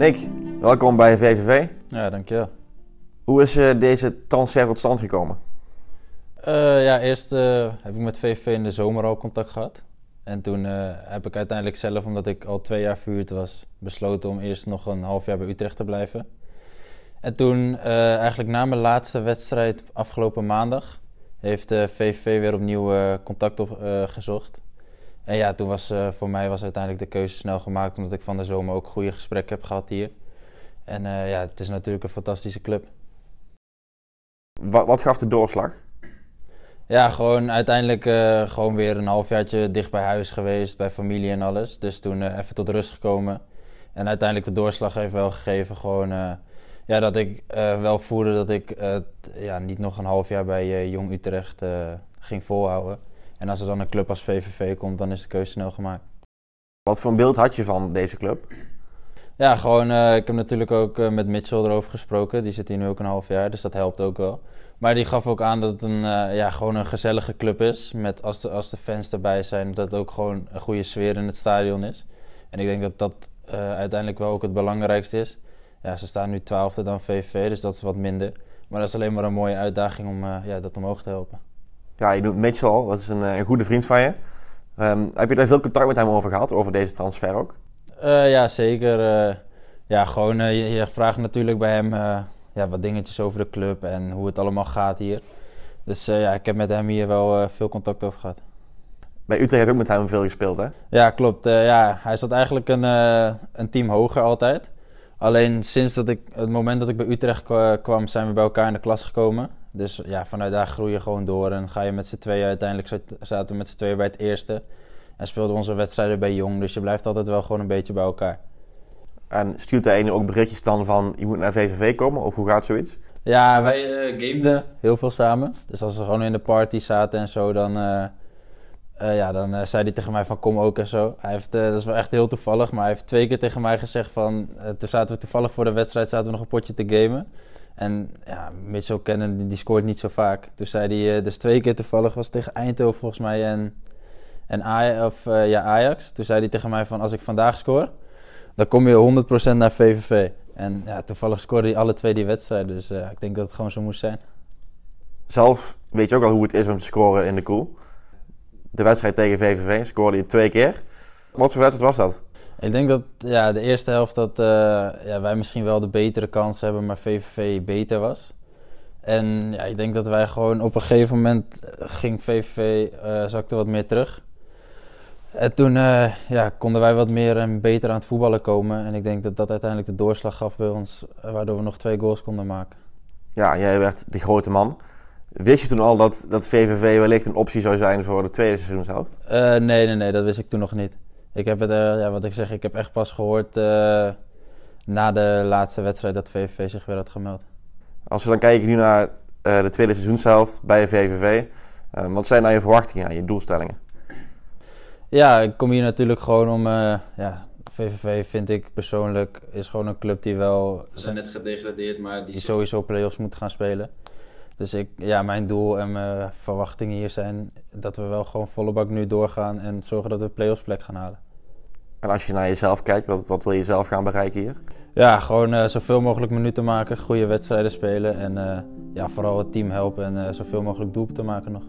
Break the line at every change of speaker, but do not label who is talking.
Nick, welkom bij VVV. Ja, dankjewel. Hoe is eh, deze transfer tot stand gekomen?
Eh, ja, eerst eh, heb ik met VVV in de zomer al contact gehad. En toen heb ik uiteindelijk zelf, omdat ik al twee jaar verhuurd was, besloten om eerst nog een half jaar bij Utrecht te blijven. En toen, eigenlijk na mijn laatste wedstrijd afgelopen maandag, heeft VVV weer opnieuw contact op, gezocht. En ja, toen was eh, voor mij was uiteindelijk de keuze snel gemaakt, omdat ik van de zomer ook goede gesprekken heb gehad hier. En eh, ja, het is natuurlijk een
fantastische club. Wat, wat gaf de doorslag?
Ja, gewoon uiteindelijk eh, gewoon weer een halfjaartje dicht bij huis geweest, bij familie en alles. Dus toen even tot rust gekomen. En uiteindelijk de doorslag heeft wel gegeven gewoon ja, dat ik wel voelde dat ik uh, ja, niet nog een half jaar bij Jong Utrecht ging volhouden. En als er dan een club als VVV komt, dan is de keuze snel gemaakt. Wat voor een
beeld had je van deze club?
Ja, gewoon, eh, ik heb natuurlijk ook eh, met Mitchell erover gesproken. Die zit hier nu ook een half jaar, dus dat helpt ook wel. Maar die gaf ook aan dat het een, eh, ja, gewoon een gezellige club is. Met als, de, als de fans erbij zijn, dat het ook gewoon een goede sfeer in het stadion is. En ik denk dat dat uiteindelijk wel ook het belangrijkste is. Ja, ze staan nu twaalfde dan
VVV, dus dat is wat minder.
Maar dat is alleen maar een mooie uitdaging om ja, dat omhoog te helpen
ja, je noemt Mitchell, dat is een, eh, een goede vriend van je. Ehm, heb je daar veel contact met hem over gehad, over deze transfer ook?
Uh, ja, zeker. Eh, ja, gewoon, je, vraagt natuurlijk bij hem ja, wat dingetjes over de club en hoe het allemaal gaat hier. Dus ja, ik heb met hem hier
wel veel contact over gehad. Bij Utrecht heb ik met hem veel gespeeld, hè?
Ja, klopt. ja, hij zat eigenlijk een, een team hoger altijd. Alleen sinds dat ik, het moment dat ik bij Utrecht kwam, zijn we bij elkaar in de klas gekomen. Dus ja, vanuit daar groei je gewoon door. En ga je met z'n tweeën, uiteindelijk zaten we met z'n tweeën bij het eerste. En speelden onze wedstrijden bij jong. Dus je blijft altijd
wel gewoon een beetje bij elkaar. En stuurt de ene ook berichtjes dan van je moet naar VVV komen? Of hoe gaat zoiets?
Ja, wij uh, eh, gameden heel veel samen. Dus als we gewoon in de party zaten en zo, dan, eh, eh, ja, dan zei hij tegen mij van kom ook en zo. Hij heeft, dat is wel echt heel toevallig, maar hij heeft twee keer tegen mij gezegd van... toen zaten we toevallig voor de wedstrijd, zaten we nog een potje te gamen. En ja, Mitchell kennen die scoort niet zo vaak. Toen zei hij, eh, dus twee keer toevallig was tegen Eindhoven volgens mij en, en eh, Ajax. Toen zei hij tegen mij van, als ik vandaag scoor, dan kom je 100% naar VVV. En ja, toevallig scoorde hij alle twee die wedstrijden. Dus eh, ik denk dat het gewoon zo moest zijn.
Zelf weet je ook wel hoe het is om te scoren in de koel. De wedstrijd tegen VVV scoorde je twee keer. Wat voor wedstrijd was dat?
Ik denk dat ja, de eerste helft dat eh, ja, wij misschien wel de betere kansen hebben, maar VVV beter was. En ja, ik denk dat wij gewoon op een gegeven moment eh, ging VVV eh, zakte wat meer terug. En toen ja, konden wij wat meer en beter aan het voetballen komen. En ik denk dat dat uiteindelijk de doorslag gaf bij ons, waardoor we nog twee goals
konden maken. Ja, jij werd de grote man. Wist je toen al dat, dat VVV wellicht een optie zou zijn voor de tweede seizoenshelft?
Uh, nee, nee, nee, dat wist ik toen nog niet. Ik heb het, eh, ja, wat ik zeg, ik heb echt pas gehoord eh, na de laatste wedstrijd dat VVV zich weer had
gemeld. Als we dan kijken nu naar eh, de tweede seizoenshelft bij VVV, wat zijn dan nou je verwachtingen, je doelstellingen?
Ja, ik kom hier natuurlijk gewoon om. ja, VVV vind ik persoonlijk is gewoon een club die wel. Ze zijn net gedegradeerd, maar die, sowieso play-offs moet gaan spelen. Dus ik, ja, mijn doel en mijn verwachtingen hier zijn dat we wel gewoon volle bak nu doorgaan en zorgen dat we play-offs plek gaan halen.
En als je naar jezelf kijkt, wat, wat wil je zelf gaan bereiken hier?
Ja, gewoon eh, zoveel mogelijk minuten maken, goede wedstrijden spelen en eh, ja, vooral het team helpen en eh, zoveel mogelijk doelpunten maken nog.